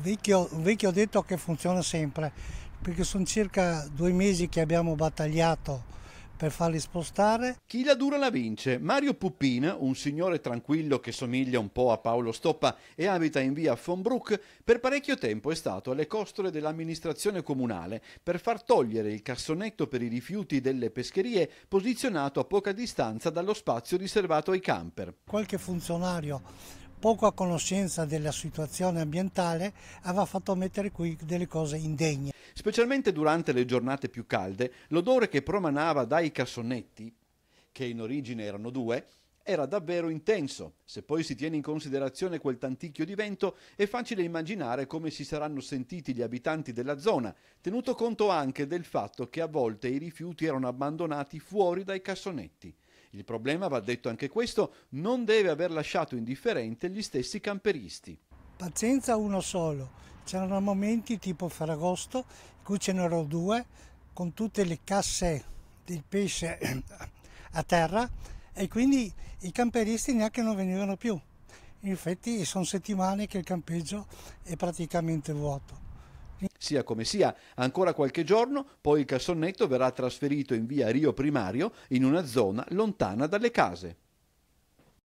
vecchio, vecchio detto che funziona sempre, perché sono circa due mesi che abbiamo battagliato per farli spostare. Chi la dura la vince. Mario Puppin, un signore tranquillo che somiglia un po' a Paolo Stoppa e abita in via Fonbrook, per parecchio tempo è stato alle costole dell'amministrazione comunale per far togliere il cassonetto per i rifiuti delle pescherie posizionato a poca distanza dallo spazio riservato ai camper. Qualche funzionario poco a conoscenza della situazione ambientale, aveva fatto mettere qui delle cose indegne. Specialmente durante le giornate più calde, l'odore che promanava dai cassonetti, che in origine erano due, era davvero intenso. Se poi si tiene in considerazione quel tanticchio di vento, è facile immaginare come si saranno sentiti gli abitanti della zona, tenuto conto anche del fatto che a volte i rifiuti erano abbandonati fuori dai cassonetti. Il problema, va detto anche questo, non deve aver lasciato indifferente gli stessi camperisti. Pazienza uno solo. C'erano momenti tipo Ferragosto, in cui ce n'erano due, con tutte le casse del pesce a terra e quindi i camperisti neanche non venivano più. In effetti sono settimane che il campeggio è praticamente vuoto. Sia come sia, ancora qualche giorno, poi il cassonetto verrà trasferito in via Rio Primario in una zona lontana dalle case.